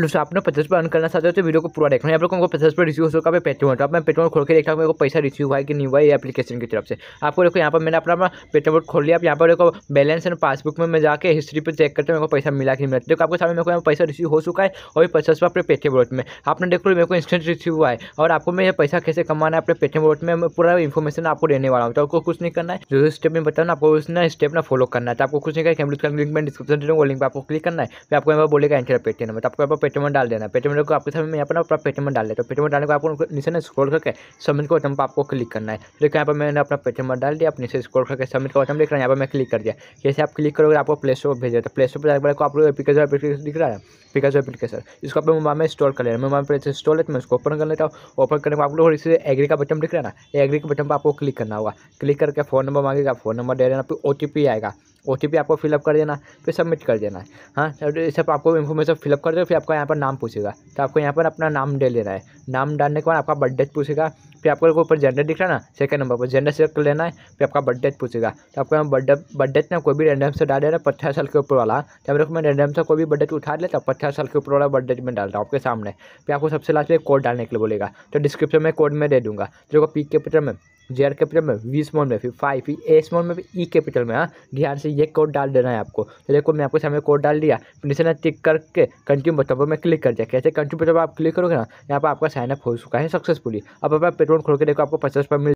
दोस्तों आपने पचास पर अर्न करना चाहते हो तो वीडियो को पूरा देखना है आप लोगों को पचास पर रिसीव हो सकता है पेट्रोल तो आप मैं पेट्रोल खोल के देखता हूँ मेरे को पैसा रिसीव हुआ है कि नहीं हुआ है एप्लीकेशन की तरफ से आपको देखो यहाँ पर मैंने अपना पेट्रोल खोल लिया आप यहाँ पर देखो बैलेंस एंड पासबुक में मैं जाकर हिस्ट्री पर चेक करते हैं मेरे को पैसा मिला कि मिलता मिला देखो आपके सामने मेरे को पैसा रिसीव हो चुका है और पचास पर अपने पेटीएम वोट में आपने देखो मेरे को इंस्टेंट रिसीव हुआ है और आपको मैं ये पैसा कैसे कमाना है अपने पेटीएम वोट में पूरा इन्फॉर्मेशन आपको देने वाला हूँ तो आपको कुछ नहीं करना है जो स्टेप में बताऊँ आपको उसने स्टेप ना फॉलो करना है तो आपको कुछ नहीं करना है लिंक में डिस्क्रिप्शन दे दूँगा लिंक पर आपको क्लिक करना है फिर आपको यहाँ पर बोलेगा एंटर पेटीएम तो आपको यहाँ पर पेटीएम डाल देना पेटीएम को आपके सामने यहाँ पर ना अपना पेटीएम डाल देता हूँ पेटीएम डालने को आपको नीचे ना स्क्रॉल करके सबमिट का बटन पर आपको क्लिक करना है तो देखो यहाँ पर मैंने अपना पेटीएम डाल दिया अपने स्क्रॉल करके सबमिट का बटन देख रहा है यहाँ पर मैं क्लिक कर दिया जैसे आप क्लिक करोगे आपको प्ले स्टोर भेज देता है प्ले स्टोर पर जाकर आपको एप्लीकेशन एप्लीकेशन दिख रहा है पिकाजो एप्लीकेशन इसको अपने मोबाइल में इंस्टॉल कर लेना मोबाइल पर इंस्टॉल है तो मैं उसको ओपन कर लेता हूँ ओपन करने में आप लोग इसे एग्री का बटन दिख रहा है ना एग्री के बटन पर आपको क्लिक करना होगा क्लिक करके फ़ोन नंबर मांगेगा फ़ोन नंबर दे देना फिर ओ आएगा ओ आपको फिलअप कर देना फिर सबमिट कर देना है हाँ सब आपको इन्फॉर्मेशन फिलअप कर दो फिर आपका यहाँ पर नाम पूछेगा तो आपको यहाँ पर अपना नाम डे लेना है नाम डालने के बाद आपका बर्थडेट पूछेगा फिर आपको ऊपर जेंडर दिख रहा है ना सेकंड नंबर पर जेंडर सेलेक्ट कर लेना है फिर आपका बर्थडेट पूछेगा तो आपको यहाँ बर्थडे बर्थडे ना कोई भी रैंडम से डाल देना पचास साल के ऊपर वाला तो आप को मैं रैंडम से कोई भी बर्थडे उठा ले तो पचास साल के ऊपर वाला बर्थडे में डाल रहा हूँ आपके सामने फिर आपको सबसे लास्ट में कोड डालने के लिए बोलेगा तो डिस्क्रिप्शन में कोड में दे दूँगा जो पी के पिक्चर में जे आर कैपिटल में वी स्मॉल में फिर फाइव फिर ए स्मॉल में फिर ई कैपिटल में हाँ ध्यान से ये कोड डाल देना है आपको तो देखो मैं आपको सामने कोड डाल दिया फिर जैसे ना टिक करके कंटिन्यू बटन पर मैं क्लिक कर दिया कैसे कंटिन्यू बटन पर आप क्लिक करोगे ना यहाँ पर आपका साइनअप हो चुका है सक्सेसफुली अब आप पेट्रोल खोल के देखो आपको पचास रुपये मिल